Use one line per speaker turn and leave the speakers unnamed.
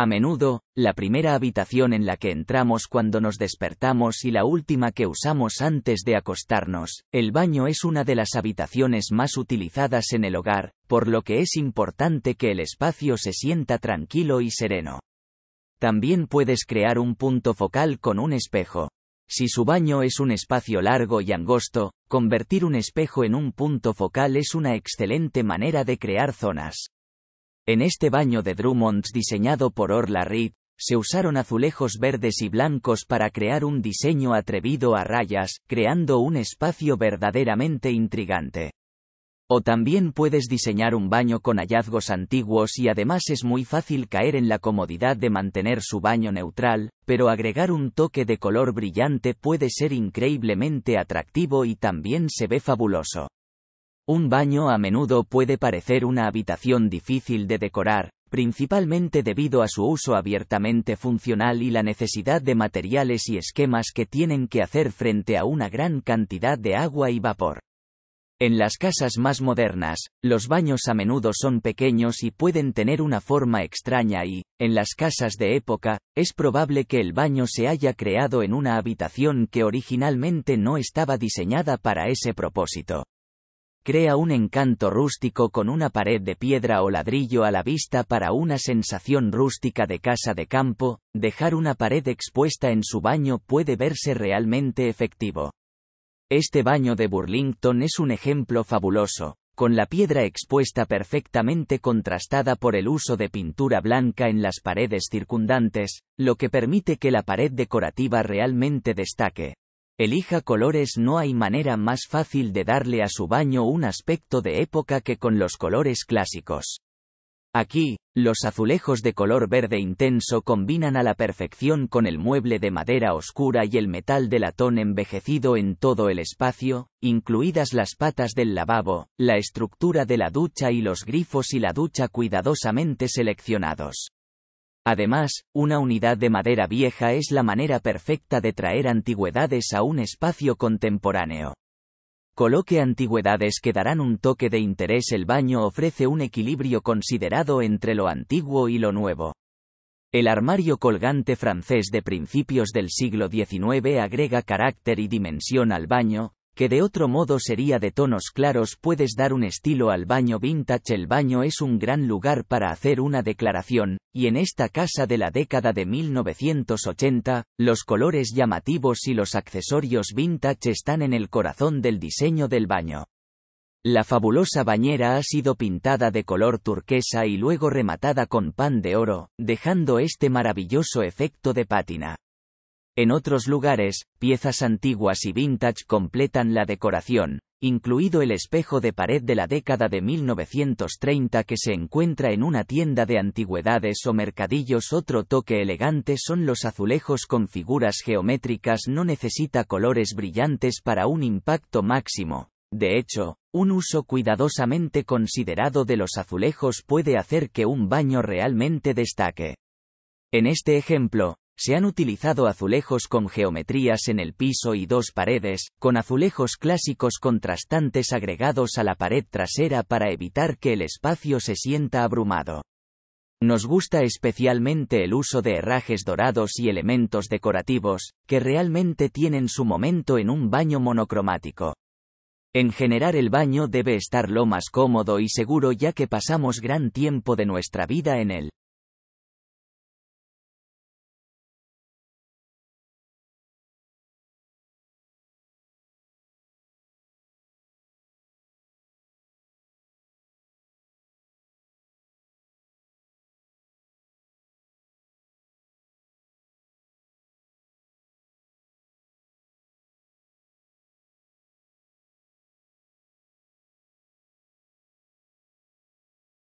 A menudo, la primera habitación en la que entramos cuando nos despertamos y la última que usamos antes de acostarnos, el baño es una de las habitaciones más utilizadas en el hogar, por lo que es importante que el espacio se sienta tranquilo y sereno. También puedes crear un punto focal con un espejo. Si su baño es un espacio largo y angosto, convertir un espejo en un punto focal es una excelente manera de crear zonas. En este baño de Drummonds diseñado por Orla Reed, se usaron azulejos verdes y blancos para crear un diseño atrevido a rayas, creando un espacio verdaderamente intrigante. O también puedes diseñar un baño con hallazgos antiguos y además es muy fácil caer en la comodidad de mantener su baño neutral, pero agregar un toque de color brillante puede ser increíblemente atractivo y también se ve fabuloso. Un baño a menudo puede parecer una habitación difícil de decorar, principalmente debido a su uso abiertamente funcional y la necesidad de materiales y esquemas que tienen que hacer frente a una gran cantidad de agua y vapor. En las casas más modernas, los baños a menudo son pequeños y pueden tener una forma extraña y, en las casas de época, es probable que el baño se haya creado en una habitación que originalmente no estaba diseñada para ese propósito. Crea un encanto rústico con una pared de piedra o ladrillo a la vista para una sensación rústica de casa de campo, dejar una pared expuesta en su baño puede verse realmente efectivo. Este baño de Burlington es un ejemplo fabuloso, con la piedra expuesta perfectamente contrastada por el uso de pintura blanca en las paredes circundantes, lo que permite que la pared decorativa realmente destaque. Elija colores no hay manera más fácil de darle a su baño un aspecto de época que con los colores clásicos. Aquí, los azulejos de color verde intenso combinan a la perfección con el mueble de madera oscura y el metal de latón envejecido en todo el espacio, incluidas las patas del lavabo, la estructura de la ducha y los grifos y la ducha cuidadosamente seleccionados. Además, una unidad de madera vieja es la manera perfecta de traer antigüedades a un espacio contemporáneo. Coloque antigüedades que darán un toque de interés. El baño ofrece un equilibrio considerado entre lo antiguo y lo nuevo. El armario colgante francés de principios del siglo XIX agrega carácter y dimensión al baño, que de otro modo sería de tonos claros puedes dar un estilo al baño vintage el baño es un gran lugar para hacer una declaración, y en esta casa de la década de 1980, los colores llamativos y los accesorios vintage están en el corazón del diseño del baño. La fabulosa bañera ha sido pintada de color turquesa y luego rematada con pan de oro, dejando este maravilloso efecto de pátina. En otros lugares, piezas antiguas y vintage completan la decoración, incluido el espejo de pared de la década de 1930 que se encuentra en una tienda de antigüedades o mercadillos. Otro toque elegante son los azulejos con figuras geométricas. No necesita colores brillantes para un impacto máximo. De hecho, un uso cuidadosamente considerado de los azulejos puede hacer que un baño realmente destaque. En este ejemplo, se han utilizado azulejos con geometrías en el piso y dos paredes, con azulejos clásicos contrastantes agregados a la pared trasera para evitar que el espacio se sienta abrumado. Nos gusta especialmente el uso de herrajes dorados y elementos decorativos, que realmente tienen su momento en un baño monocromático. En general el baño debe estar lo más cómodo y seguro ya que pasamos gran tiempo de nuestra vida en él.